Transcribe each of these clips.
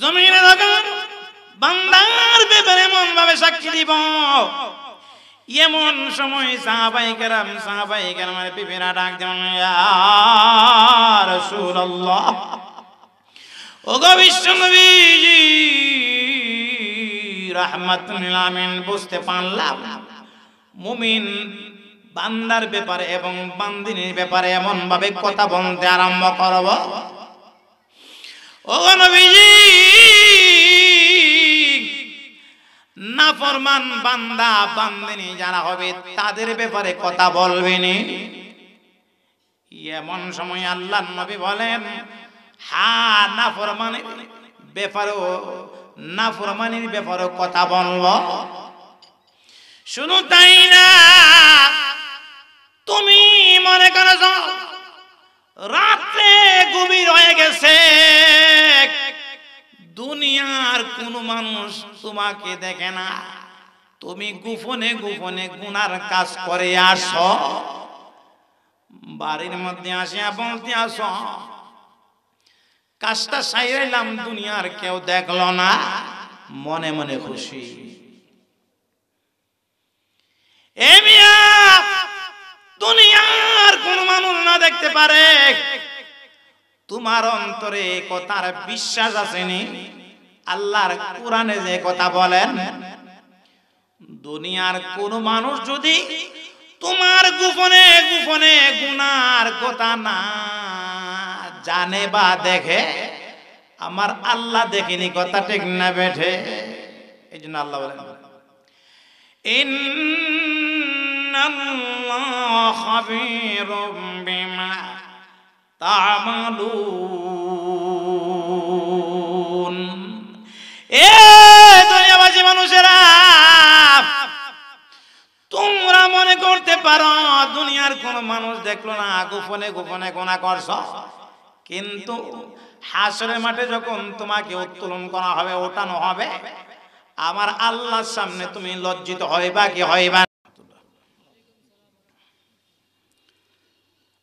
জমিনে যখন বান্দার ব্যাপারে মন ভাবে সাক্ষী দিব এমন সময় সাহাবাই কেরাম সাহাবাই কেরামের পিপিরা ডাক দেন রসুল্লাহ ওগো বিশ্বনবী রাহমাতুল্লামিন বুঝতে পারলাম মুমিন বান্দার ব্যাপারে এবং বান্দিনীর ব্যাপারে এমন ভাবে কথা বলতে আরম্ভ করব ও নবীজি নাফরমান বান্দা বান্দিনী যারা হবে তাদের ব্যাপারে কথা বলবেনি এমন সময় আল্লাহ নবী বলেন হা নাফরমানির কথা বলবো শুনো তাই না তুমি মনে করেছ রাত্রে গভীর রয়ে গেছে দুনিয়ার কোনো মানুষ তোমাকে দেখে না তুমি গোপনে গোপনে গুনার কাজ করে আস বাড়ির মধ্যে আসিয়া বলতে আস কাজটা সাইরাইলাম দুনিয়ার কেউ দেখল না মনে মনে খুশি দুনিয়ার কোন মানুষ না দেখতে পারে তোমার অন্তরে কথার বিশ্বাস আসেনি আল্লাহর কোরআনে যে কথা বলেন দুনিয়ার কোন মানুষ যদি তোমার গোপনে গোপনে গুনার কথা না জানে বা দেখে আমার আল্লাহ দেখিনি কথা ঠিক না বেঠে এই জন্য আল্লাহ বলেন ইন্নাল্লাহ খাবীরুম বিমা তামালুন এ দুনিয়াবাসী মানুষেরা তোমরা মনে করতে পারো দুনিয়ার কোন মানুষ দেখলো না গোপনে গোপনে গোনা করছ কিন্তু হাসরের মাঠে যখন তোমাকে উত্তোলন করা হবে ওঠানো হবে আমার আল্লাহর সামনে তুমি লজ্জিত হইবা কি হইবা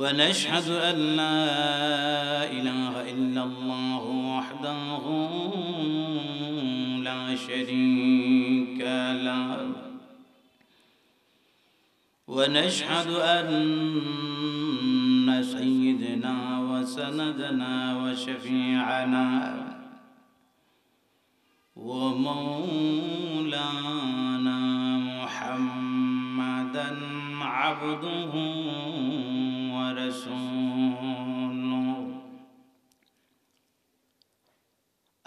ونشهد أن لا إله إلا الله وحده لا شريك له ونشهد أن سيدنا وسندنا وشفيعنا ومولانا محمدا عبده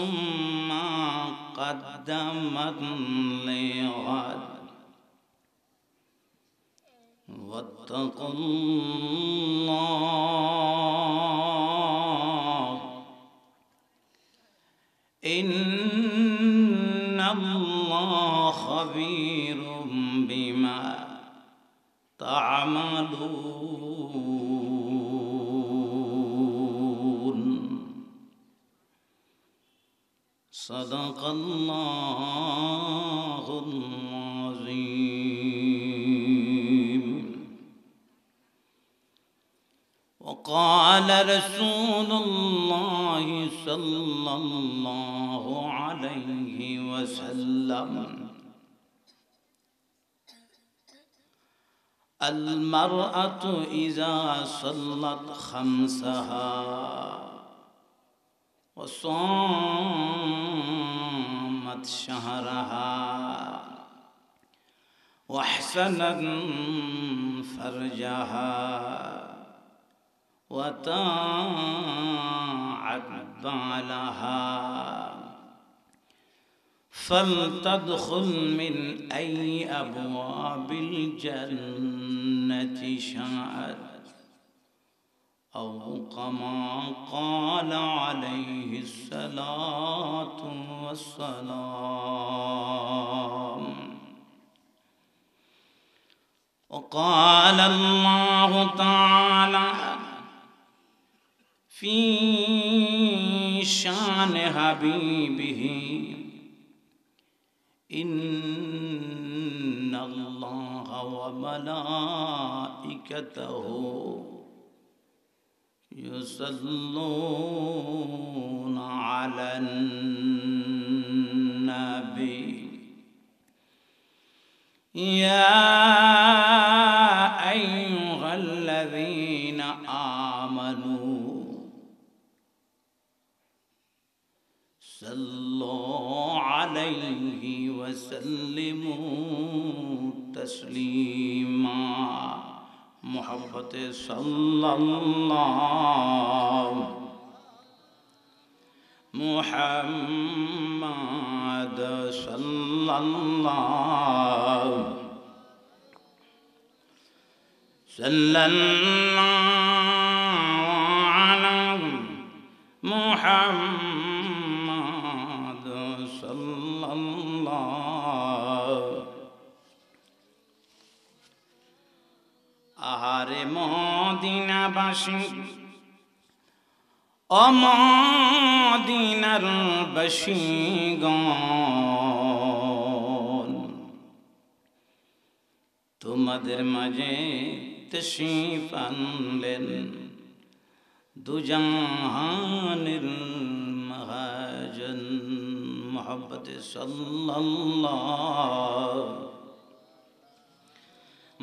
ثم قدمت لغد واتقوا الله إن الله خبير بما تعملون صدق الله العظيم وقال رسول الله صلى الله عليه وسلم المرأة إذا صلت خمسها وصامت شهرها وأحسنت فرجها وطاعت بعلها فلتدخل من أي أبواب الجنة شاءت أو كما قال عليه الصلاة والسلام وقال الله تعالى في شان حبيبه إن الله وملائكته يصلون على النبي يا أيها الذين آمنوا صلوا عليه وسلموا تسليما محبة صلى الله صلى الله على محمد صلى الله আহারে মদিনাবাসী অমদিনার বসিগণ তোমাদের মাঝে تشریف আনলেন দুজাহানের মহাজন محبت صلی اللہ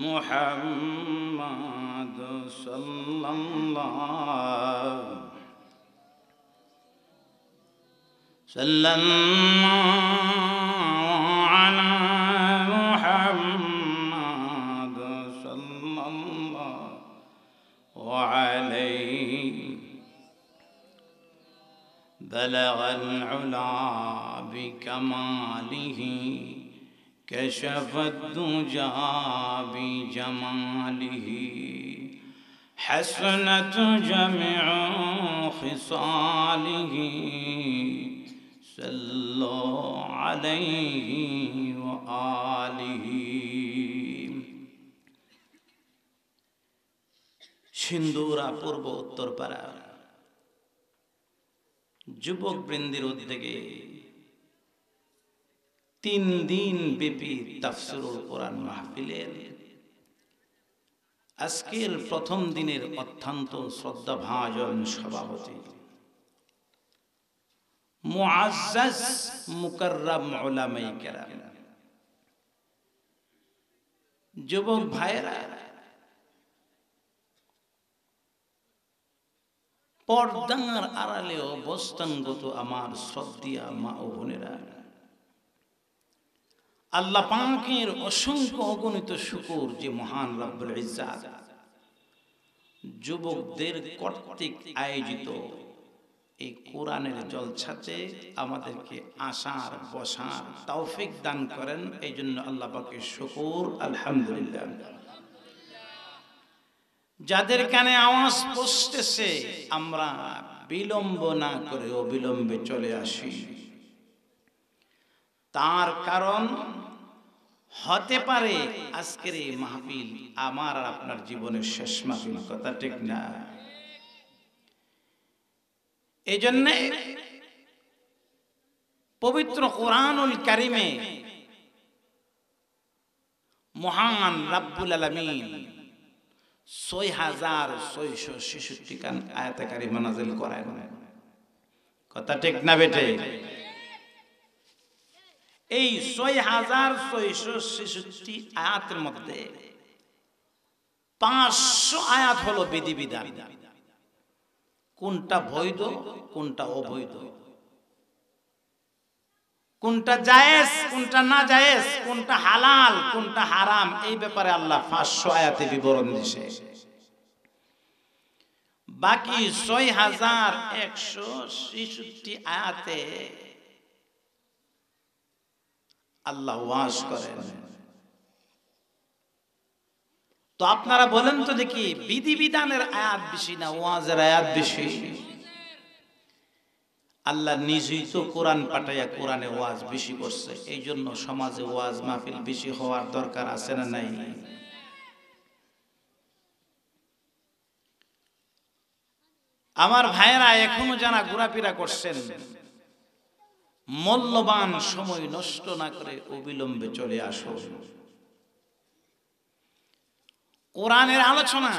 محمد صلى الله صلی اللہ بلغ العلا بكماله كشف الدجى بجماله حسنة جميع خصاله صلوا عليه وآله সিন্দুরা পূর্ব উত্তরপাড়া যুবক বৃন্দের থেকে তিন দিন ব্যাপী তাফসুর কোরআন মাহফিলের আজকের প্রথম দিনের অত্যন্ত শ্রদ্ধাভাজন সভাপতি মুআজ্জাজ মুকাররাম উলামায়ে কেরাম যুবক ভাইরা পর্দাঙ্গার আড়ালে অবস্থানগত আমার শ্রদ্ধিয়া মা ও বোনেরা আল্লাহ পাকের অসংখ্য অগণিত শুকুর যে মহান রব্বুল যুবকদের কর্তৃক আয়োজিত এই কোরআনের জলছাতে আমাদেরকে আসার বসার তৌফিক দান করেন এই জন্য আল্লাহ পাকে শুকুর আলহামদুলিল্লাহ যাদের কানে আওয়াজ পৌঁছতেছে আমরা বিলম্ব না করে অবিলম্বে চলে আসি তার কারণ হতে পারে আজকের এই মাহফিল আমার আর আপনার জীবনের শেষ মাহফিল কথা ঠিক না এই জন্যে পবিত্র কোরআনুল কারিমে মহান রাব্বুল আলমিন ছয় হাজার ছয়শো ছেষট্টি কান আয়াতাকারী মনাজিল করায় কথা ঠিক না বেটে এই ছয় হাজার ছয়শো ছেষট্টি আয়াতের মধ্যে পাঁচশো আয়াত হলো বিধিবিধান কোনটা বৈধ কোনটা অবৈধ কোনটা জায়েজ কোনটা না জায়েজ কোনটা হালাল কোনটা হারাম এই ব্যাপারে আল্লাহ পাঁচশো আয়াতে বিবরণ দিছে বাকি ছয় হাজার একশো ছেষট্টি আয়াতে আল্লাহ ওয়াজ করেন তো আপনারা বলেন তো দেখি বিধি বিধানের আয়াত বেশি না ওয়াজের আয়াত বেশি আল্লাহ নিজেই তো কোরআন পাঠাইয়া কোরআনে ওয়াজ বেশি করছে এই জন্য সমাজে ওয়াজ মাহফিল বেশি হওয়ার দরকার আছে না নাই আমার ভাইয়েরা এখনো যারা ঘোরাফেরা করছেন মূল্যবান সময় নষ্ট না করে অবিলম্বে চলে আসো কোরআনের আলোচনা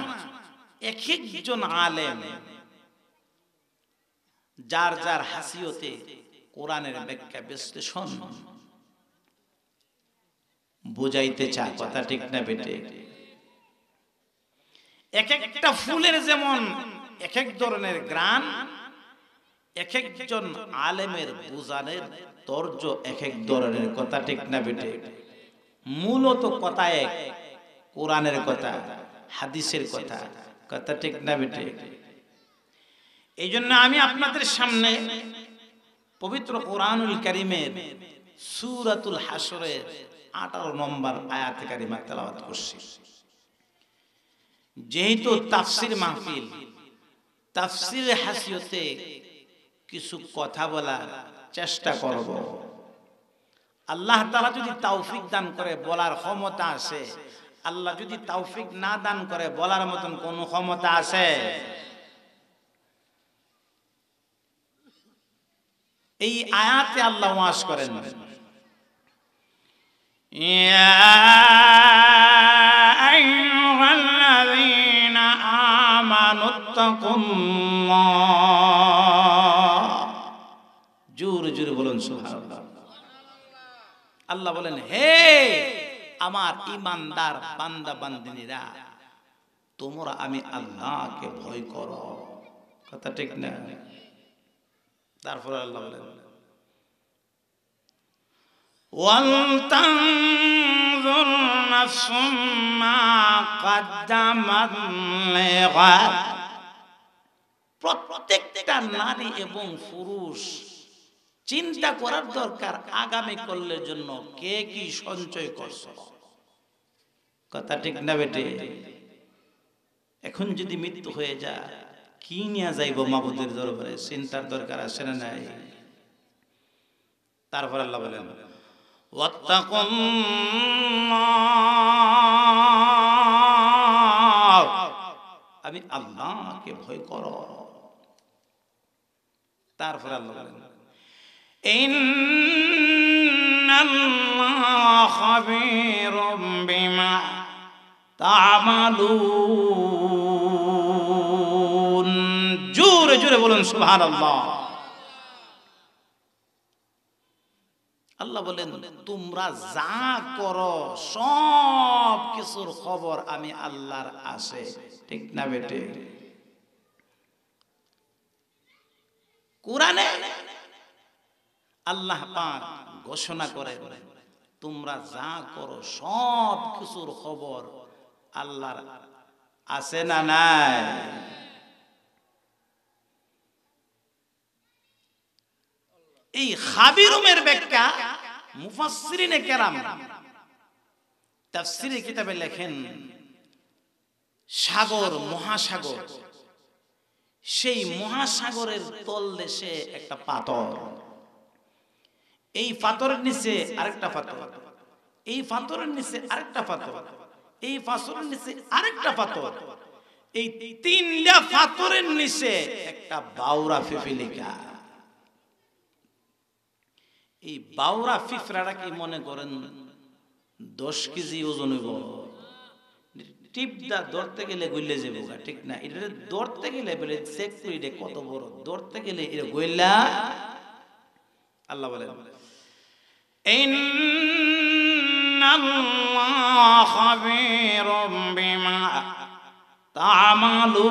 এক একজন আলেম যার যার হাসিয়তে কোরআনের ব্যাখ্যা বিশ্লেষণ বুঝাইতে চায় কথা ঠিক না বেটে এক একটা ফুলের যেমন এক এক ধরনের গ্রান এক একজন আলেমের বুজানের তর্জ এক এক ধরনের কথা ঠিক না বেটে মূলত কথা এক কোরআনের কথা হাদিসের কথা কথা ঠিক না বেটে এই জন্য আমি আপনাদের সামনে পবিত্র কোরআনুল করিমের সুরাতুল হাসরের আঠারো নম্বর আয়াত কারিমা তেলাওয়াত করছি যেহেতু তাফসির মাহফিল তাফসির হাসিয়তে কিছু কথা বলার চেষ্টা করব আল্লাহ তালা যদি তাওফিক দান করে বলার ক্ষমতা আছে আল্লাহ যদি তাওফিক না দান করে বলার মতন কোনো ক্ষমতা আছে এই আয়াতে আল্লাহ ওয়াজ করেন জোর জোর বলুন আল্লাহ বলেন হে আমার ইমানদার বান্দা বান্দিনীরা তোমরা আমি আল্লাহকে ভয় করো কথা ঠিক না তারপর আল্লাহ বলেন প্রত্যেকটা নারী এবং পুরুষ চিন্তা করার দরকার আগামী কল্যের জন্য কে কি সঞ্চয় করছ কথা ঠিক না বেটে এখন যদি মৃত্যু হয়ে যায় কি নিয়ে যাইব মাবুদের দরবারে চিন্তার দরকার আসে না নাই তারপর আল্লাহ বলেন আমি আল্লাহকে ভয় কর তারপর আল্লাহ বলেন খবীর বিমা তামালু জোরে বলুন সুহান আল্লাহ আল্লাহ বলেন তোমরা যা করো সব কিছুর খবর আমি আল্লাহর আসে ঠিক না বেটে কোরআনে আল্লাহ পাক ঘোষণা করে তোমরা যা করো সব কিছুর খবর আল্লাহর আছে না নাই এই খাবিরুমের ব্যাখ্যা মুফাসসিরিনে কেরাম তাফসিরে কিতাবে লেখেন সাগর মহাসাগর সেই মহাসাগরের তল দেশে একটা পাথর এই পাথরের নিচে আরেকটা পাথর এই পাথরের নিচে আরেকটা পাথর এই পাথরের নিচে আরেকটা পাথর এই তিনটা পাথরের নিচে একটা বাউরা ফেফিলিকা এই বাউরা ফিফরারা কি মনে করেন দশ কেজি ওজন হইব টিপটা ধরতে গেলে গইলে যে বোঝা ঠিক না এটা ধরতে গেলে বলে চেক করি কত বড় ধরতে গেলে এটা গইলা আল্লাহ বলে খবীর বিমা তামালু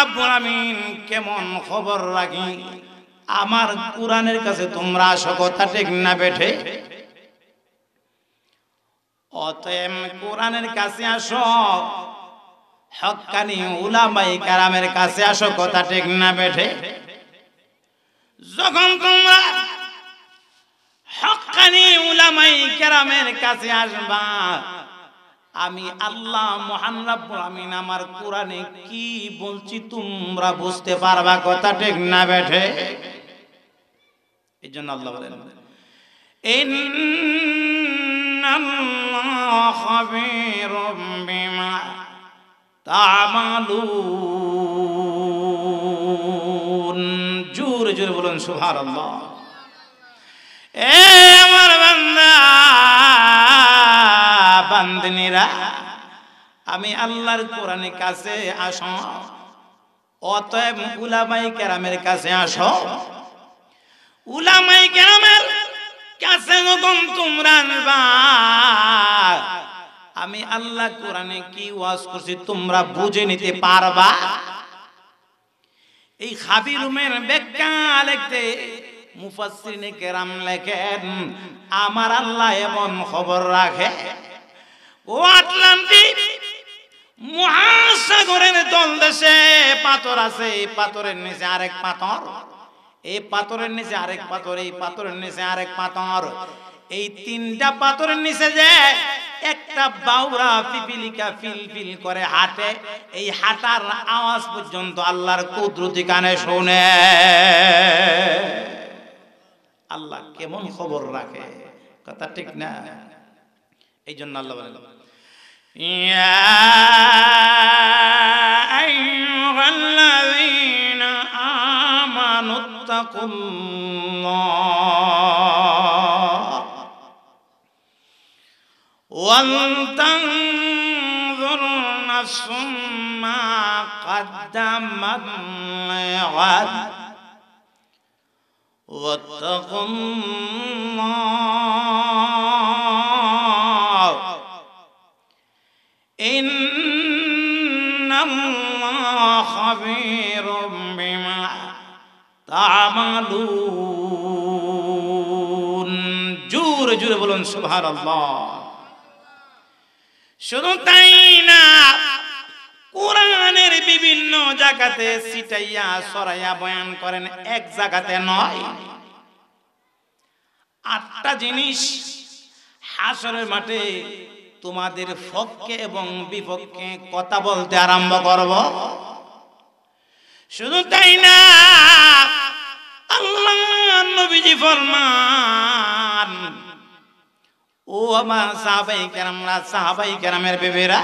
রাব্বুল আমিন কেমন খবর রাখি আমার কোরআনের কাছে তোমরা আসো কথা ঠিক না বেঠে অতএব কোরআনের কাছে আসো হকানি উলামাই কারামের কাছে আসো কথা ঠিক না বেঠে যখন তোমরা হকানি উলামাই কারামের কাছে আসবা আমি আল্লাহ মহান রাব্বুল আমিন আমার কোরআনে কি বলছি তোমরা বুঝতে পারবা কথা ঠিক না বেঠে এই জন্য আল্লাহ বলেন বিমা তামালুন জোরে জোরে বলুন সুবহানাল্লাহ এ আমার বান্দা বান্দিনীরা আমি আল্লাহর কোরআনের কাছে অতএব উলামাই কেরামের কাছে উলামাই কেরামের কাছে তোমরা আমি আল্লাহ কোরআনে কি ওয়াজ করছি তোমরা বুঝে নিতে পারবা এই খাবি রুমের ব্যাখ্যা লেখতে মুফাসিনে কেরাম লেখেন আমার আল্লাহ এমন খবর রাখে ও আটলান্টিক মহাসাগরের তলদেশে পাথর আছে এই পাথরের নিচে আরেক পাথর এই পাথরের নিচে আরেক পাথর এই পাথরের নিচে আরেক পাথর এই তিনটা পাথরের নিচে যে একটা বাউরা পিপিলিকা ফিল ফিল করে হাঁটে এই হাঁটার আওয়াজ পর্যন্ত আল্লাহর কুদরতি কানে শোনে আল্লাহ কেমন খবর রাখে কথা ঠিক না এই জন্য আল্লাহ বলেন يا أيها الذين آمنوا اتقوا الله ولتنظر نفس ما قدمت لغد واتقوا الله জোরে জোরে বলুন সুবহানাল্লাহ শুধু তাই না কোরআনের বিভিন্ন জায়গাতে সিটাইয়া সরাইয়া বয়ান করেন এক জায়গাতে নয় আটটা জিনিস হাসরের মাঠে তোমাদের পক্ষে এবং বিপক্ষে কথা বলতে আরম্ভ করব শুধু তাই না আল্লাহ ফরমান ও আমার সাহাবাই বেবেরা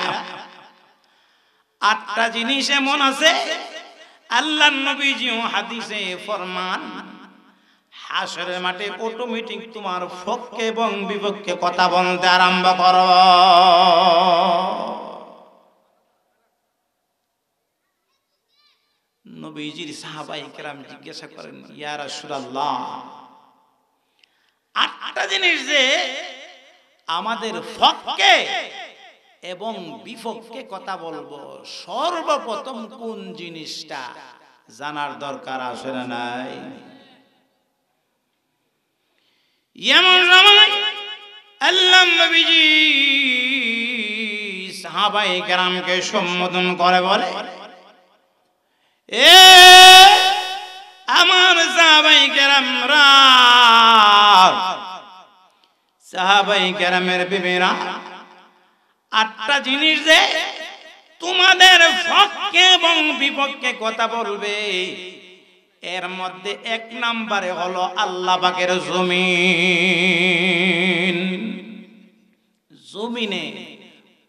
জিনিস এমন আছে ফরমান হাসরের মাঠে অটোমেটিক তোমার পক্ষে এবং বিপক্ষে কথা বলতে আরম্ভ করো নবীজির সাহাবাই কেরাম জিজ্ঞাসা করেন ইয়ারা সুরাল্লাহ আটটা জিনিস যে আমাদের ফককে এবং বিফককে কথা বলবো সর্বপ্রথম কোন জিনিসটা জানার দরকার আসে না নাই এমন সময় আল্লাহ নবীজি সাহাবাই কেরামকে সম্বোধন করে বলে এ আমার সাহাবাই কেরাম সাহাবাই কেরামের বিবেরা আটটা জিনিস যে তোমাদের পক্ষে এবং বিপক্ষে কথা বলবে এর মধ্যে এক নম্বরে হলো আল্লাহ পাকের জমিন জমিনে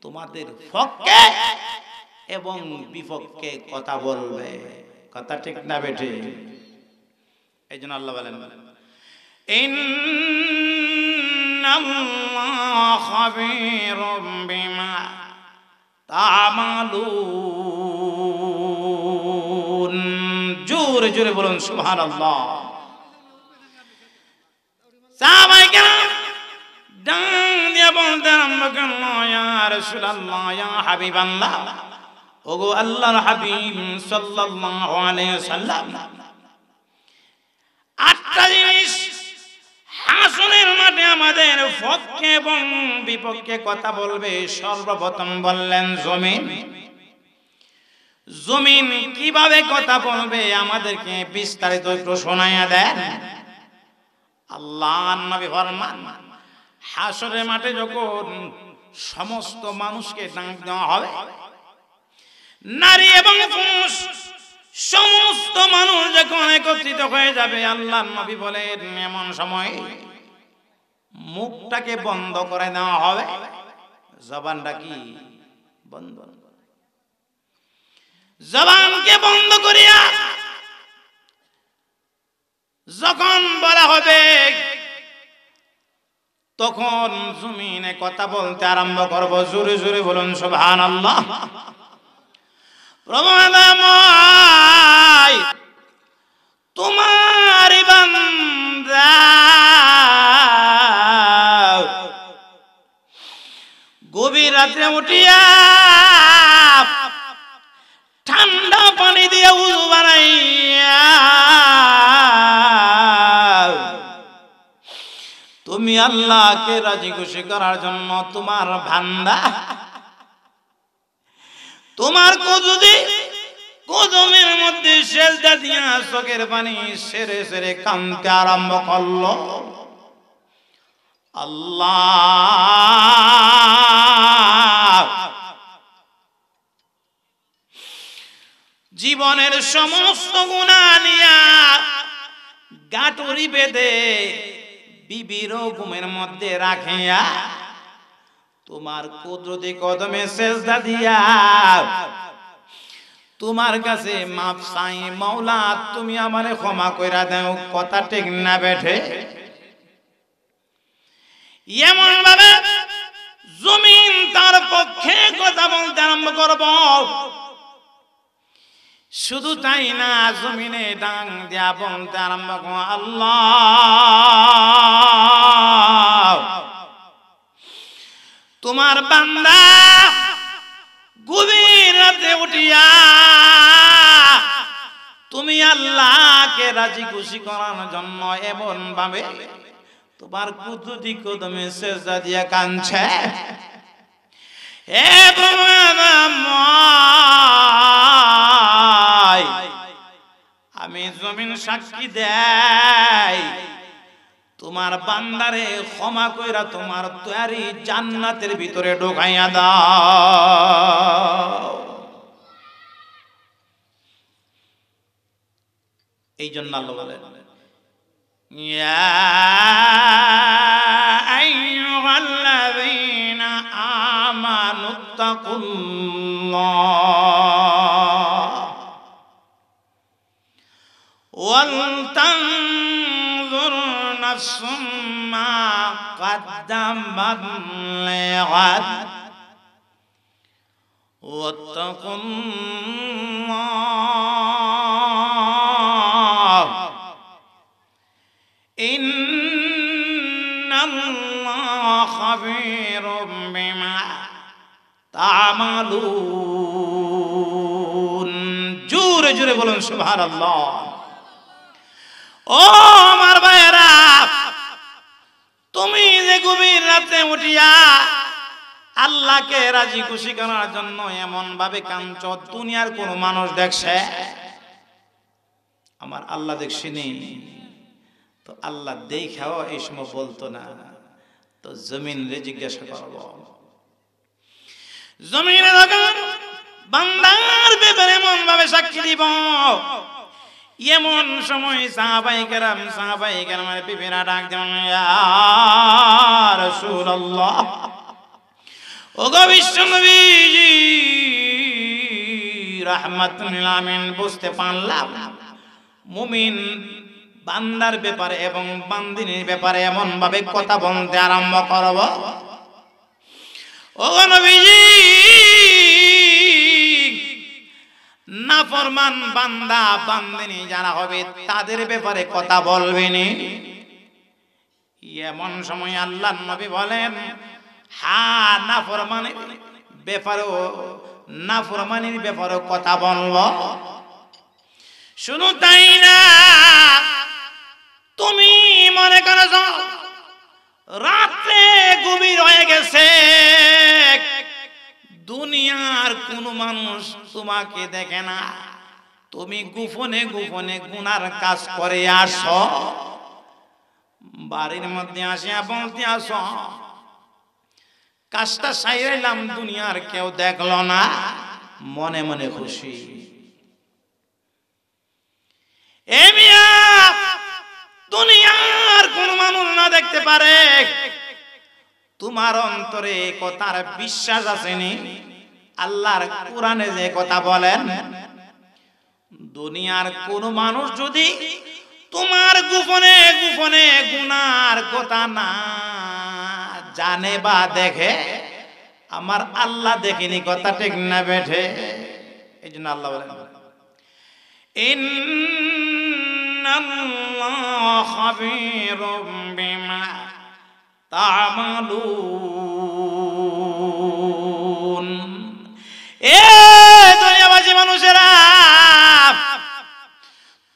তোমাদের পক্ষে এবং বিপক্ষে কথা বলবে কথা ঠিক না বেঠে এই জন্য আল্লাহ বলেন বলেন খবির জোরে জোরে বলুন সুবহানাল্লাহ সাহাবায়ে আরম্ভ করলো হাবিবাল্লাহ ওগো আল্লাহর হাবিব সাল্লাল্লাহু আলাইহি সাল্লাম আটটা জিনিস হাসনের মাঠে আমাদের পক্ষে এবং বিপক্ষে কথা বলবে সর্বপ্রথম বললেন জমিন জমিন কিভাবে কথা বলবে আমাদেরকে বিস্তারিত একটু শোনাইয়া দেন আল্লাহ নবী ফরমান হাসরের মাঠে যখন সমস্ত মানুষকে ডাক দেওয়া হবে নারী এবং পুরুষ সমস্ত মানুষ যখন একত্রিত হয়ে যাবে আল্লাহ নবী বলেন এমন সময় মুখটাকে বন্ধ করে দেওয়া হবে জবানটা কি বন্ধ জবানকে বন্ধ করিয়া যখন বলা হবে তখন জমিনে কথা বলতে আরম্ভ করবো জোরে জোরে বলুন সুবহানাল্লাহ আল্লাহ প্রমাদাময় তোমার বান্দা গভীর রাত্রে উঠিয়া ঠান্ডা পানি দিয়ে উজু বানাইয়া তুমি আল্লাহকে রাজি খুশি করার জন্য তোমার ভান্দা তোমার যদি কদমের মধ্যে সেজদা দিয়া চোখের পানি সেরে সেরে কানতে আরম্ভ করল আল্লাহ জীবনের সমস্ত গুণা নিয়া গাটরি বেঁধে বিবির ঘুমের মধ্যে রাখিয়া তোমার কুদরতি কদমে সেজদা দিয়া তোমার কাছে মাফ চাই মাওলা তুমি আমারে ক্ষমা কইরা দাও কথা ঠিক না বেঠে এমন ভাবে জমিন তার পক্ষে কথা বলতে আরম্ভ করব শুধু তাই না জমিনে ডাং দিয়া বলতে আরম্ভ কর আল্লাহ তোমার বান্দা গভীর রাতে উঠিয়া তুমি আল্লাহকে রাজি খুশি করার জন্য এমন ভাবে তোমার কুদরতি কদমে সেজদা দিয়ে কাঁদছে আমি জমিন সাক্ষী দেয় তোমার বান্দারে ক্ষমা কইরা তোমার তৈরি জান্নাতের ভিতরে ঢোকাইয়া দাও এই জন্য আল্লাহ বলেন আমানুত্তাকুল্লাহ ওয়ালতান ثم قدم لغد واتقوا الله إن الله خبير بما تعملون جور جور بولون سبحان الله ও আমার ভাইয়েরা তুমি যে গভীর রাতে উঠিয়া আল্লাহকে রাজি খুশি করার জন্য এমন ভাবে কাঞ্চ দুনিয়ার কোন মানুষ দেখছে আমার আল্লাহ দেখছিনি তো আল্লাহ দেখাও এই সময় বলতো না তো জমিন রে জিজ্ঞাসা করব জমিনে বান্দার ব্যাপারে এমন ভাবে সাক্ষী দিব এমন সময় সাহাবাই কেরাম সাহাবাই কেরামের পিপিরা ডাক যেমন রাসূলুল্লাহ ওগো বিশ্বনবী রাহমাতুল আমিন বুঝতে পারলাম মুমিন বান্দার ব্যাপারে এবং বান্দিনীর ব্যাপারে এমন ভাবে কথা বলতে আরম্ভ করব ওগো নবীজি না ফরমান বান্দা বান্দিনী যারা হবে তাদের ব্যাপারে কথা বলবেনি এমন সময় আল্লাহ নবী বলেন হা নাফরমানের ব্যাপারেও ফরমানির ব্যাপারেও কথা বলবো শুনো তাই না তুমি মনে করছ রাতে গভীর হয়ে গেছে দুনিয়ার কোন মানুষ তোমাকে দেখে না তুমি গোপনে গোপনে গুনার কাজ করে আস বাড়ির মধ্যে আসিয়া বলতে আস কাজটা সাইলাম দুনিয়ার কেউ দেখল না মনে মনে খুশি দুনিয়ার কোন মানুষ না দেখতে পারে তোমার অন্তরে কথার বিশ্বাস আসেনি আল্লাহর কোরআনে যে কথা বলেন দুনিয়ার কোন মানুষ যদি তোমার গোপনে গোপনে গুনার কথা না জানে বা দেখে আমার আল্লাহ দেখিনি কথা ঠিক না বেঠে এই জন্য আল্লাহ বলেন ইন্নাল্লাহ খাবীরুম বি তামালুন এ দুনিয়াবাসী মানুষেরা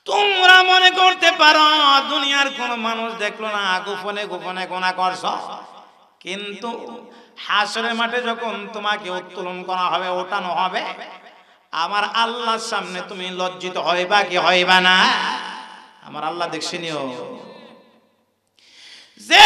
তোমরা মনে করতে পারো দুনিয়ার কোন মানুষ দেখলো না গোপনে গোপনে গোনা করছ কিন্তু হাসরের মাঠে যখন তোমাকে উত্তোলন করা হবে ওঠানো হবে আমার আল্লাহর সামনে তুমি লজ্জিত হইবা কি হইবা না আমার আল্লাহ দেখছি নিও যে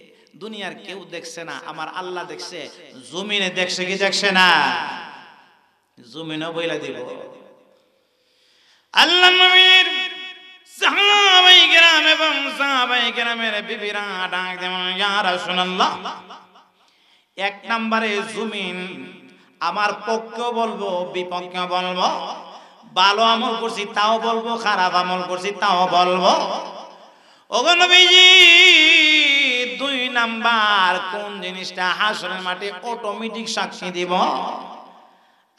দুনিয়ার কেউ দেখছে না আমার আল্লাহ দেখছে জমিনে দেখছে কি দেখছে না জমিনে বইলা দিব আল্লাহ নবীর সাহাবাই کرام এবং সাহাবাই کرامের বিবিরা ডাক দেন ইয়া রাসূলুল্লাহ এক নম্বরে জমিন আমার পক্ষে বলবো বিপক্ষে বলবো ভালো আমল করছি তাও বলবো খারাপ আমল করছি তাও বলবো ওগো নবীজি নাম্বার কোন জিনিসটা হাসরের মাঠে অটোমেটিক সাক্ষী দিব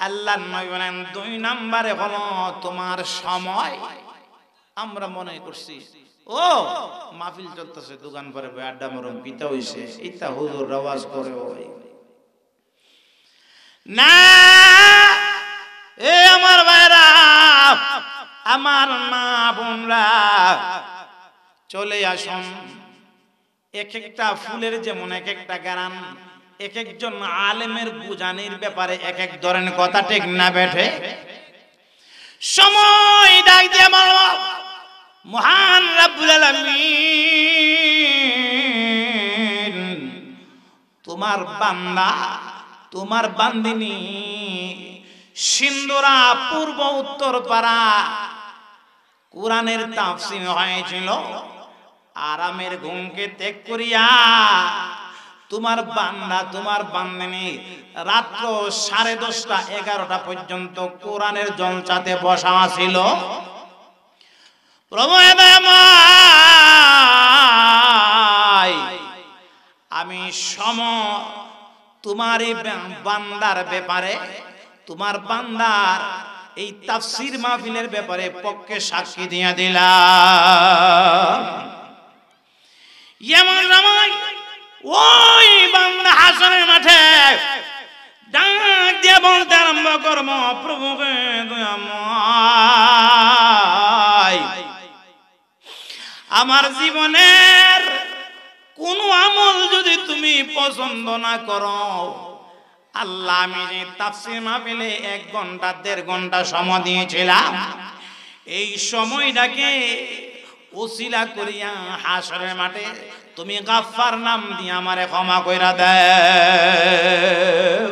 আল্লাহ নবী বলেন দুই নাম্বারে হলো তোমার সময় আমরা মনে করছি ও মাহফিল চলতেছে দোকান পরে আড্ডা মরম পিতা হইছে ইতা হুজুর রওয়াজ করে ওই না এ আমার ভাইরা আমার মা বোনরা চলে আসুন এক একটা ফুলের যেমন এক একটা গ্রাম এক একজন আলেমের বুঝানির ব্যাপারে এক এক ধরনের কথা ঠিক না বেঠে সময় ডাক দিয়ে আমার মহান রাব্বুল আলামিন তোমার বান্দা তোমার বান্দিনী সিন্দুরা পূর্ব উত্তর পাড়া কোরআনের তাফসিম হয়েছিল আরামের ঘুমকে ত্যাগ করিয়া তোমার বান্দা তোমার বান্দিনী রাত্র সাড়ে দশটা এগারোটা পর্যন্ত কোরআনের জলচাতে বসা ছিল আমি সম তোমার বান্দার ব্যাপারে তোমার বান্দার এই তাফসির মাহফিলের ব্যাপারে পক্ষে সাক্ষী দিয়া দিলাম মাঠে ডাক আমার জীবনের কোন আমল যদি তুমি পছন্দ না করো আল্লাহ আমি যে মা মাহফিলে এক ঘন্টা দেড় ঘন্টা সময় দিয়েছিলাম এই সময়টাকে ওসিলা করিয়া হাসরের মাঠে তুমি গাফার নাম দিয়ে আমারে ক্ষমা কইরা দেও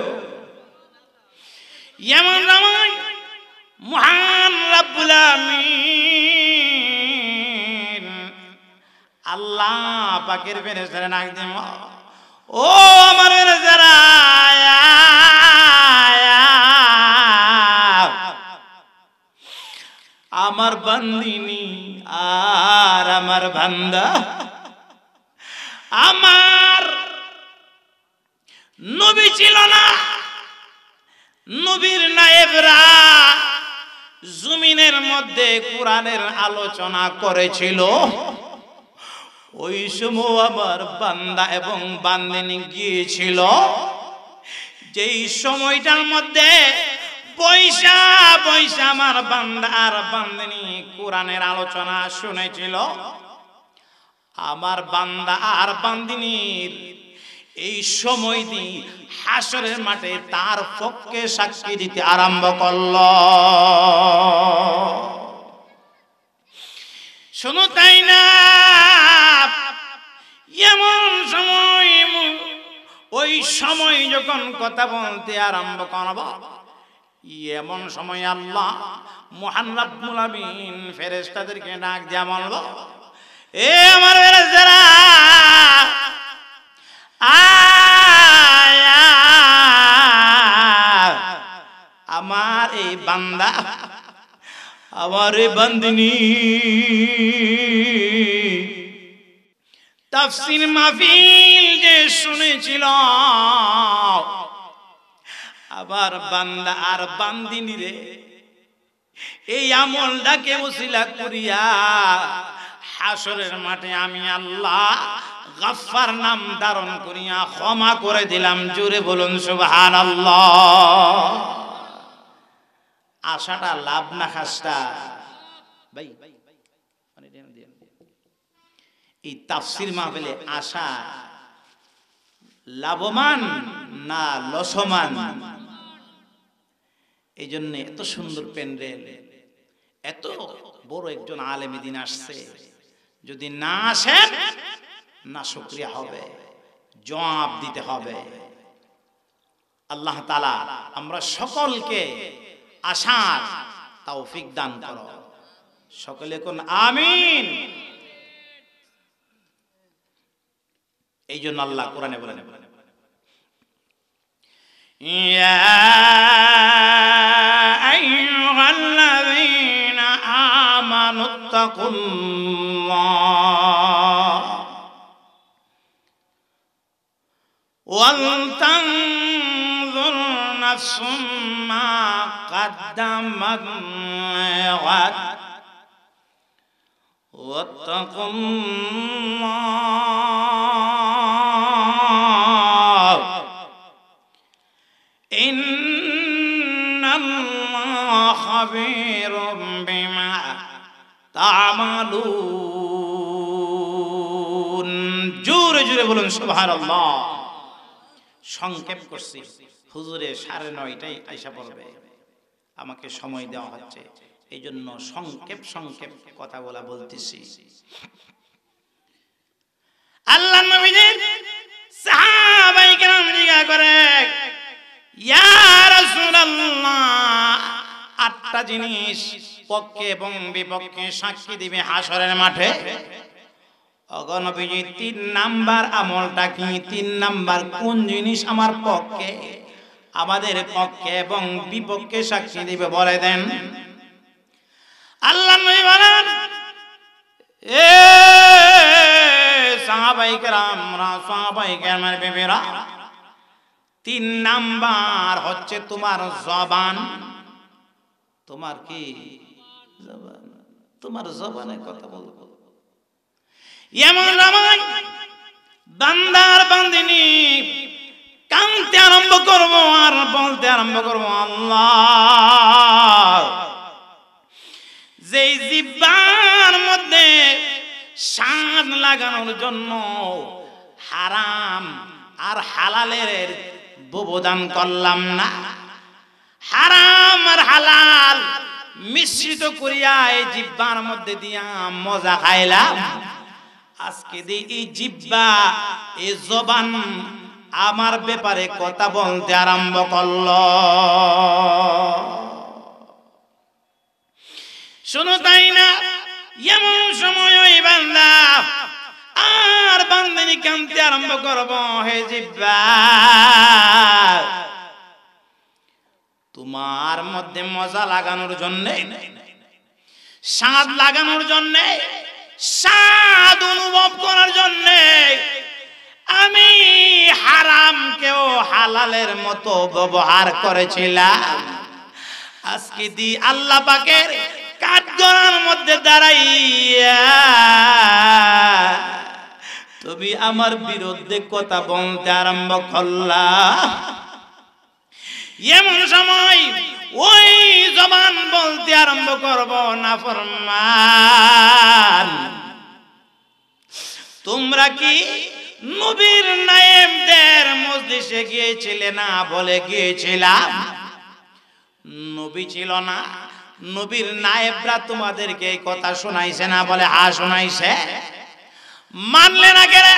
মহান রাব্বুল আল্লাহ পাকের ফেরেশতারা নাক ও আমার ফেরেশতারা আমার আর আমার বান্দা আমার নবী ছিল না নবীর নায়েবরা জুমিনের মধ্যে কোরআনের আলোচনা করেছিল ওই সময় আমার বান্দা এবং বান্দিনী গিয়েছিল যেই সময়টার মধ্যে পয়সা পয়সা আমার বান্দা আর বান্দিনী কোরআনের আলোচনা শুনেছিল আমার বান্দা আর বান্দিনীর এই সময় দি হাসরের মাঠে তার পক্ষে সাক্ষী দিতে আরম্ভ করল শুনো তাই না এমন সময় ওই সময় যখন কথা বলতে আরম্ভ করব এমন সময় আল্লাহ মহান রাব্বুল আমিন ফেরেশতাদেরকে ডাক দিয়া বলল এ আমার ফেরেশতারা আমার এই বান্দা আমার এই বান্দিনী তাফসির মাহফিল যে শুনেছিল আবার বান্দা আর বান্দিনী রে এই আমলটাকে ওসিলা করিয়া হাসরের মাঠে আমি আল্লাহ গাফফার নাম ধারণ করিয়া ক্ষমা করে দিলাম জোরে বলুন আল্লাহ আশাটা লাভ না খাসটা ভাই এই তাফসির মাহফিলে আশা লাভমান না লসমান এই জন্য এত সুন্দর প্যান্ডেল এত বড় একজন আলেম দিন আসছে যদি না আসেন না সক্রিয়া হবে জবাব দিতে হবে আল্লাহ তালা আমরা সকলকে আসার তৌফিক দান করো সকলে কোন আমিন এই জন্য আল্লাহ কোরআনে বলেন ইয়া واتقوا الله ولتنظر نفس ما قدمت غد واتقوا الله বলুন সুভার সংক্ষেপ করছি হুজুরে সাড়ে নয়টাই আইসা পড়বে আমাকে সময় দেওয়া হচ্ছে এই জন্য সংক্ষেপ সংক্ষেপ কথা বলা বলতেছি আল্লাহ আটটা জিনিস পক্ষে এবং বিপক্ষে সাক্ষী দিবে হাসরের মাঠে অগণবিজয়ী তিন নাম্বার আমলটা কি তিন নাম্বার কোন জিনিস আমার পক্ষে আমাদের পক্ষে এবং বিপক্ষে সাক্ষী দিবে বলে দেন আল্লাহ নবী বলেন এ সাহাবাইকেরামরা তিন নাম্বার হচ্ছে তোমার জবান তোমার কি তোমার জবানে কথা বলবো এমন রামায় বান্দার বান্দিনি কানতে আরম্ভ করব আর বলতে আরম্ভ করব আল্লাহ যেই জিব্বার মধ্যে স্বাদ লাগানোর জন্য হারাম আর হালালের ব্যবধান করলাম না হারাম আর হালাল মিশ্রিত করিয়া এই জিব্বার মধ্যে দিয়া মজা খাইলাম আজকে এই জিব্বা এই জবান আমার ব্যাপারে কথা বলতে আরম্ভ করল শুনো তাই না এমন সময় ওই বান্দা আর বান্দিনী কানতে আরম্ভ করব হে জিব্বা তোমার মধ্যে মজা লাগানোর জন্যে স্বাদ লাগানোর জন্যে স্বাদ অনুভব করার জন্য আমি হারাম কেও হালালের মতো ব্যবহার করেছিলাম আজকে দি আল্লাহ পাকের কাঠগড়ার মধ্যে দাঁড়াইয়া তুমি আমার বিরুদ্ধে কথা বলতে আরম্ভ করলা এমন সময় ওই জবান বলতে আরম্ভ করব না ফরমান তোমরা কি নবীর নায়েমদের মজলিসে গিয়েছিলে না বলে গিয়েছিলাম নবী ছিল না নবীর নায়েবরা তোমাদেরকে এই কথা শোনাইছে না বলে হা শোনাইছে মানলে না কেরে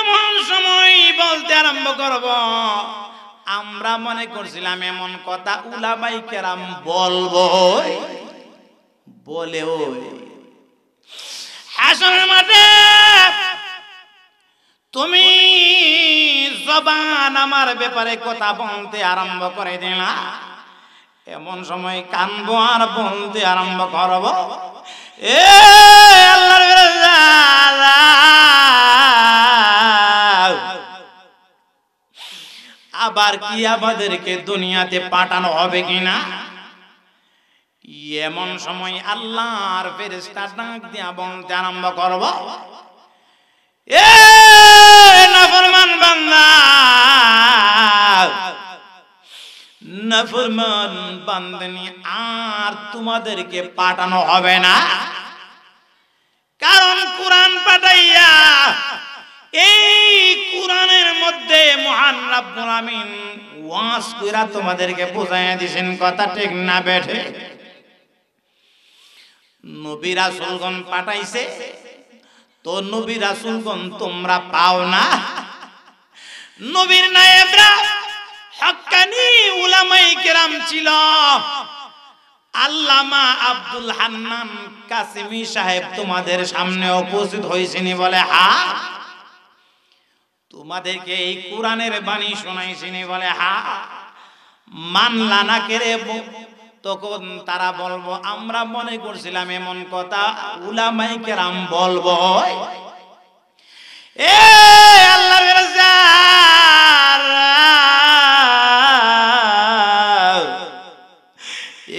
এমন সময় বলতে আরম্ভ করব আমরা মনে করছিলাম এমন কথা উলামাই কেরাম বলবো বলে হাসনের মাঠে তুমি জবান আমার ব্যাপারে কথা বলতে আরম্ভ করে দিলা এমন সময় কানবো আর বলতে আরম্ভ করব এ আল্লাহর আবার কি আমাদেরকে দুনিয়াতে পাঠানো হবে কিনা এমন সময় আল্লাহর ফেরেস্তা ডাক দিয়া বলতে আরম্ভ করব এ নাফরমান বান্দা নাফরমান বান্দনি আর তোমাদেরকে পাঠানো হবে না কারণ কোরআন পাঠাইয়া এই কোরআনের মধ্যে মহান রাব্বুল আমিন ওয়াজ কইরা তোমাদেরকে বুঝাইয়া দিছেন কথা ঠিক না বেঠে নবী রাসূলগণ পাঠাইছে তো নবী রাসূলগণ তোমরা পাও না নবীর নায়েবরা হাক্কানি উলামাই কেরাম ছিল আল্লামা আব্দুল হান্নান কাসিমি সাহেব তোমাদের সামনে উপস্থিত হয়েছেনি বলে হ্যাঁ তোমাদেরকে এই কোরআনের বাণী শোনাইছিনি বলে হা মানলা না কেরে তখন তারা বলবো আমরা মনে করছিলাম এমন কথা উলামাই কেরাম বলবো এ আল্লাহ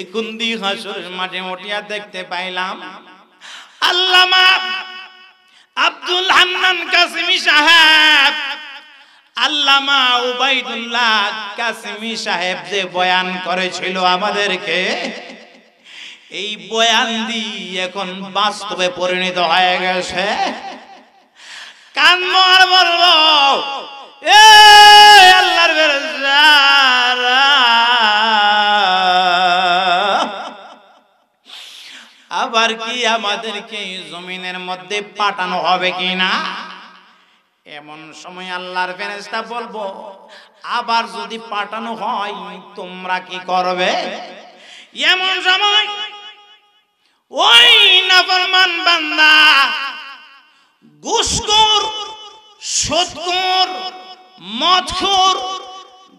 এখন দি হাসুর মাঠে মটিয়া দেখতে পাইলাম আল্লামা আব্দুল হান্নান কাসিমি সাহেব আল্লামা উবাইদুল্লাহ কাসিমি সাহেব যে বয়ান করেছিল আমাদেরকে এই বয়ান দি এখন বাস্তবে পরিণত হয়ে গেছে কানমার বলব এ আল্লাহর বেরজারা আবার কি আমাদেরকে জমিনের মধ্যে পাঠানো হবে কি না এমন সময় আল্লাহর ফেরেস্তা বলবো আবার যদি পাঠানো হয় তোমরা কি করবে এমন সময় ওই নাফরমান বান্দা গুসকুর সুতকুর মদখোর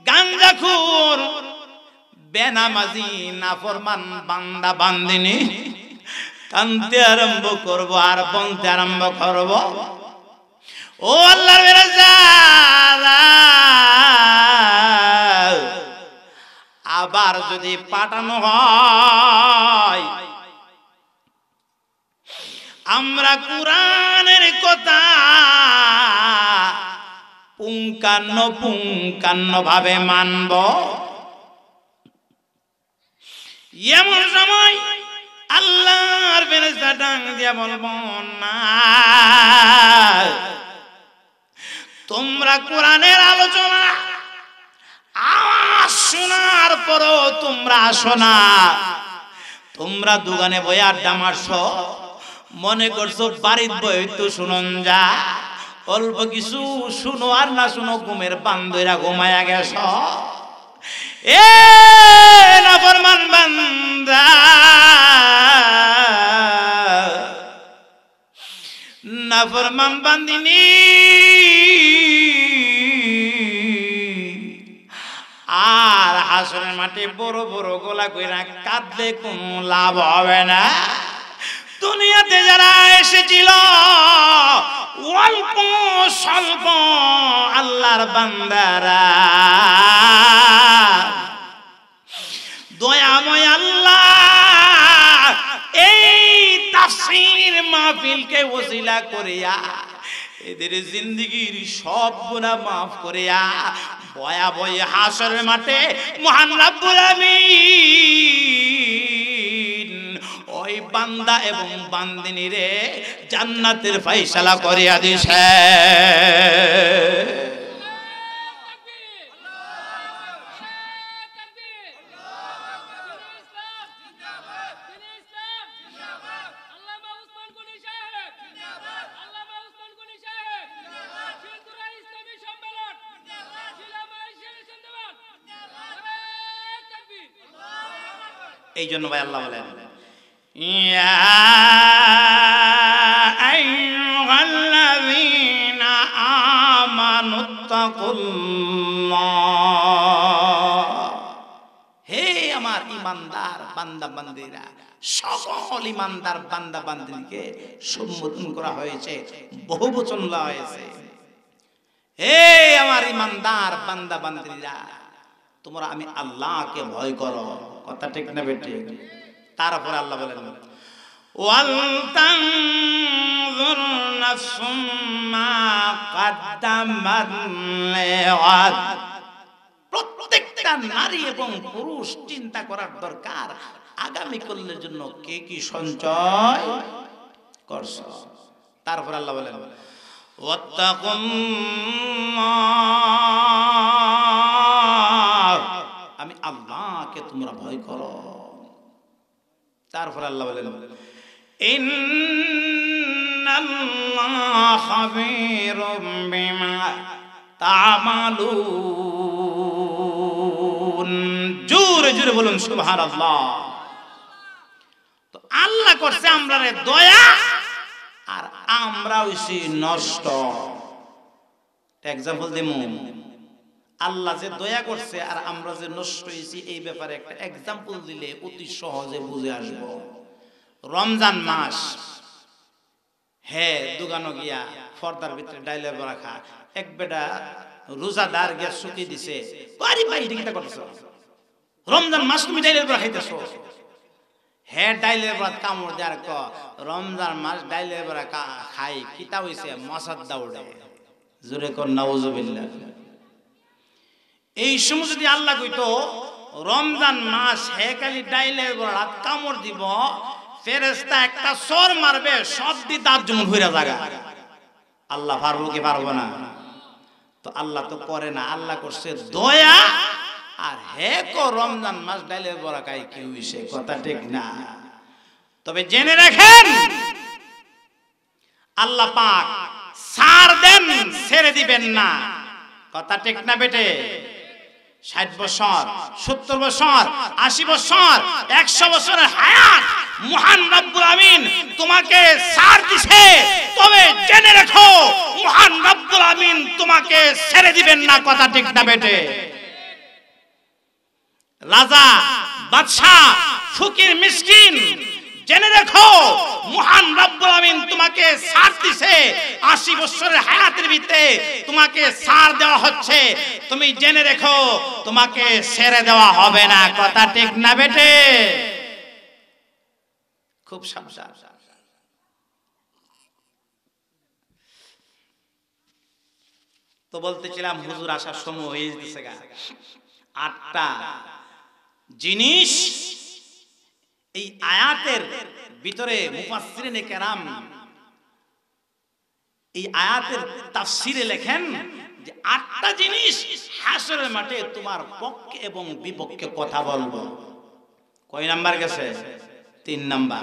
গাঞ্জাখোর বেনামাজি নাফরমান বান্দা বান্দিনী কানতে আরম্ভ করব আর বনতে আরম্ভ করব ও আল্লাহর আবার যদি পাঠানো হয় আমরা কোরআনের কথা পুঙ্কান্ন পুঙ্কান্ন ভাবে মানব এমন সময় আল্লাহর ফেরেস্তা ডাং দিয়া বলবো না তোমরা কোরআনের আলোচনা আওয়াজ শোনার পরও তোমরা আসো না তোমরা দোকানে বই আড্ডা মারছো মনে করছো বাড়ির বই তো শুনুন যা অল্প কিছু শুনো আর না শুনো ঘুমের পান ঘুমায়া গেছ এ নাফরমান বান্দা নাফরমান বান্দিনী আর হাসনের মাঠে বড় বড় গোলা কইরা কাঁদলে কোনো লাভ হবে না দুনিয়াতে যারা এসেছিল অল্প স্বল্প আল্লাহর বান্দারা দয়াময় আল্লাহ এই তাফসীর মাহফিলকে ওসিলা করিয়া এদের জিন্দগির সব গুণা মাফ করিয়া ভয়াবহ হাসরের মাঠে মহান রাব্বুল আমিন ওই বান্দা এবং বান্দিনী রে জান্নাতের ফাইসালা করিয়া দিছে এই জন্য ভাই আল্লাহ বলে হে আমার ইমানদার বান্দা বান্দিরা সকল ইমানদার বান্দা বান্দিকে সম্বোধন করা হয়েছে বহু বচন হয়েছে হে আমার ইমানদার বান্দা বান্দিরা তোমরা আমি আল্লাহকে ভয় করো কথা ঠিক না বেটে তারপরে আল্লাহ বলেন প্রত্যেকটা নারী এবং পুরুষ চিন্তা করার দরকার আগামী কল্যের জন্য কে কি সঞ্চয় করছ তারপর আল্লাহ বলে আমি আল্লাহকে তোমরা ভয় করো তারপর আল্লাহ বলেন জোরে জোরে বলুন সুভার আল্লাহ তো আল্লাহ করছে আমরা রে দয়া আর আমরা ওই নষ্ট এক্সাম্পল দিমু আল্লাহ যে দয়া করছে আর আমরা যে নষ্ট হয়েছি এই ব্যাপারে একটা এক্সাম্পল দিলে অতি সহজে বুঝে আসব রমজান মাস হ্যাঁ দোকানো গিয়া ফর্দার ভিতরে ডাইলে রাখা এক বেটা রোজাদার গিয়া শুকি দিছে বাড়ি বাড়ি এটা করছো রমজান মাস তুমি ডাইলে বড়া খাইতেছ হে ডাইলে বড়া কামড় দেয়ার ক রমজান মাস ডাইলে বড়া খাই কিতা হয়েছে মশার দাউড়ে জোরে কর নাউজুবিল্লাহ এই সময় যদি আল্লাহ কইতো রমজান মাস হেকালি ডাইলের গোড়াত কামর দিব ফেরেস্তা একটা সর মারবে সব দি দাঁত জমুন হইরা জায়গা আল্লাহ পারবো কি পারবো না তো আল্লাহ তো করে না আল্লাহ করছে দয়া আর হে কো রমজান মাস ডাইলের গোড়া কাই কি হইছে কথা ঠিক না তবে জেনে রাখেন আল্লাহ পাক সার দেন ছেড়ে দিবেন না কথা ঠিক না বেটে ষাট বছর সত্তর বছর আশি বছর একশো বছরের হায়াত মহান রব্বুল আমিন তোমাকে সার দিছে তবে জেনে রেখো মহান রব্বুল আমিন তোমাকে ছেড়ে দিবেন না কথা ঠিক না বেটে রাজা বাদশাহ ফকির মিসকিন জেনে রাখো মহান রব্বুল আমিন তোমাকে সার দিছে 80 বছরের হায়াতের ভিতরে তোমাকে সার দেওয়া হচ্ছে তুমি জেনে রেখো তোমাকে ছেড়ে দেওয়া হবে না কথা ঠিক না বেটে খুব সাবধান তো বলতেছিলাম হুজুর আসার সময় হয়ে গেছে আটটা জিনিস এই আয়াতের ভিতরে মুফাসসিরিনে কেরাম এই আয়াতের তাফসিরে লেখেন যে আটটা জিনিস হাসরের মাঠে তোমার পক্ষে এবং বিপক্ষে কথা বলবো কয় নাম্বার গেছে তিন নাম্বার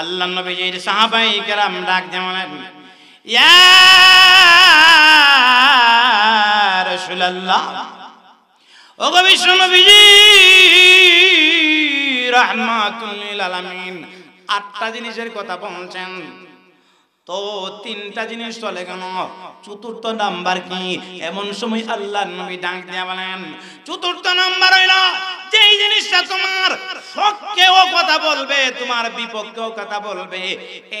আল্লাহ নবীজির সাহাবাই কেরাম ডাক যেমন ইয়া রাসূলুল্লাহ ও গবিষ্ণ নবীজি আটটা জিনিসের কথা বলছেন তো তিনটা জিনিস চলে কেন চতুর্থ নাম্বার কি এমন সময় আল্লাহ নবী ডাক দিয়া বলেন চতুর্থ নাম্বার হইল যেই জিনিসটা তোমার পক্ষেও কথা বলবে তোমার বিপক্ষেও কথা বলবে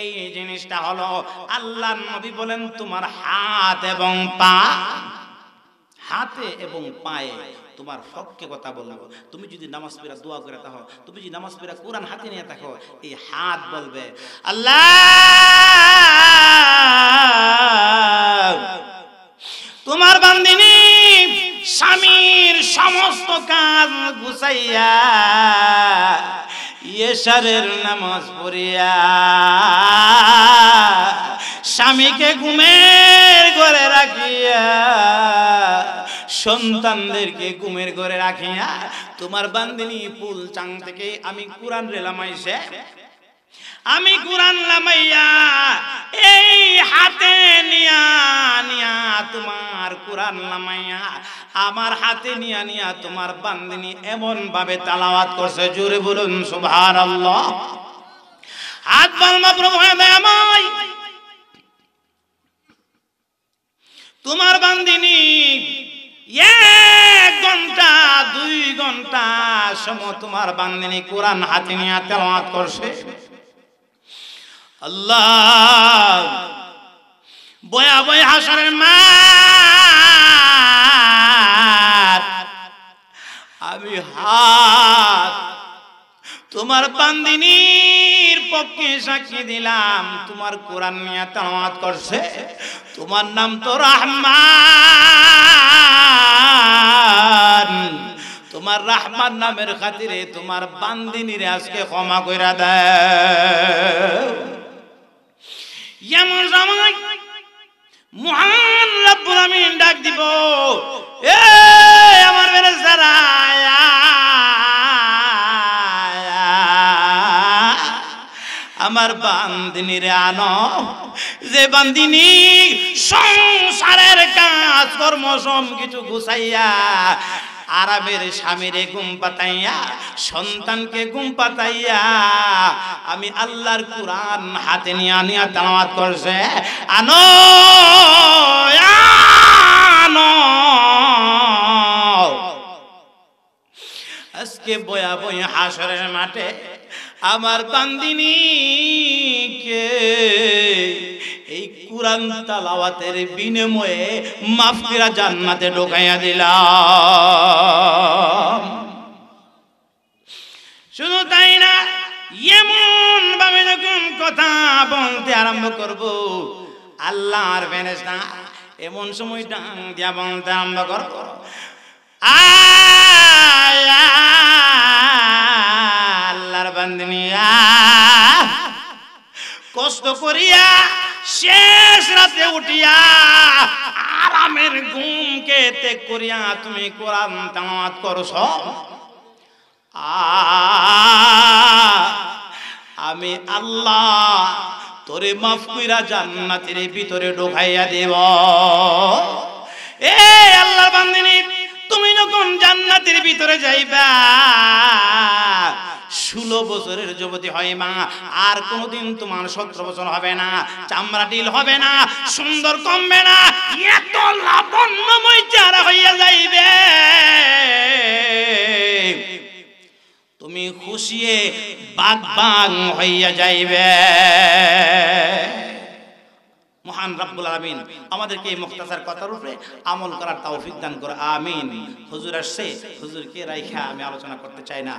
এই জিনিসটা হলো আল্লাহ নবী বলেন তোমার হাত এবং পা হাতে এবং পায়ে তোমার হককে কথা বলবো তুমি যদি নামাজ পেরা দোয়া করে থাকো তুমি যদি নামাজ পেরা কোরআন হাতে নিয়ে থাকো এই হাত বলবে আল্লাহ তোমার বান্দিনী স্বামীর সমস্ত কাজ গুছাইয়া ইয়েশারের নামাজ পড়িয়া স্বামীকে ঘুমের ঘরে রাখিয়া সন্তানদেরকে ঘুমের ঘরে রাখিয়া তোমার বান্দিনী পুল চাং থেকে আমি কোরআন রেলামাইছে আমি কোরআন লামাইয়া এই হাতে নিয়া নিয়া তোমার কোরআন লামাইয়া আমার হাতে নিয়া নিয়া তোমার বান্দিনী এমন ভাবে তালাওয়াত করছে জোরে বলুন সুবহানাল্লাহ হাত বালমা প্রভু তোমার বান্দিনী এক ঘন্টা দুই ঘন্টা সময় তোমার বান্দিনী কোরআন হাতে নিয়ে তেল করছে আল্লাহ বয়া বয়া হাসারের মা আমি হাত তোমার বান্দিনী পক্ষে সাক্ষী দিলাম তোমার কোরআন নিয়ে তামাত করছে তোমার নাম তো রাহমান তোমার রাহমান নামের খাতিরে তোমার বান্দিনীরে আজকে ক্ষমা করে দেয় ডাক দিব এ আমার বেড়ে সারা আমার বান্দিনীর আনো যে বান্দিনী সংসারের কাজ কর্ম সব কিছু গুছাইয়া আরবের স্বামীরে গুম পাতাইয়া সন্তানকে গুম পাতাইয়া আমি আল্লাহর কুরান হাতে নিয়ে আনিয়া তামাত করছে আনো আনো আজকে বয়া বই হাসরের মাঠে আমার বান্দিনীকে এই কুরআন তালাওয়াতের বিনিময়ে মাফিরা জান্নাতে ঢোকাইয়া দিলাম শুধু তাই না এমন ভাবে যখন কথা বলতে আরম্ভ করব বেনেস না এমন সময় ডাং দিয়া বলতে আরম্ভ করব আয়া আল্লাহর কষ্ট করিয়া শেষ রাতে উঠিয়া আরামের ঘুমকে ত্যাগ করিয়া তুমি কোরআন তামাত করছ আমি আল্লাহ তোরে মাফ কইরা জান্নাতের ভিতরে ঢোকাইয়া দেব এ আল্লাহর বান্দিনী তুমি যখন জান্নাতের ভিতরে যাইবা ষোলো বছরের যুবতী হয় মা আর কোনোদিন তোমার সতেরো বছর হবে না চামড়া ডিল হবে না সুন্দর কমবে না এত লাবণ্যময় চারা হইয়া যাইবে তুমি খুশিয়ে বাগ হইয়া যাইবে মহান রাব্বুল আলমিন আমাদেরকে এই মুক্তাসার কথার উপরে আমল করার তাওফিক দান করে আমিন হুজুর আসছে হুজুরকে রাইখা আমি আলোচনা করতে চাই না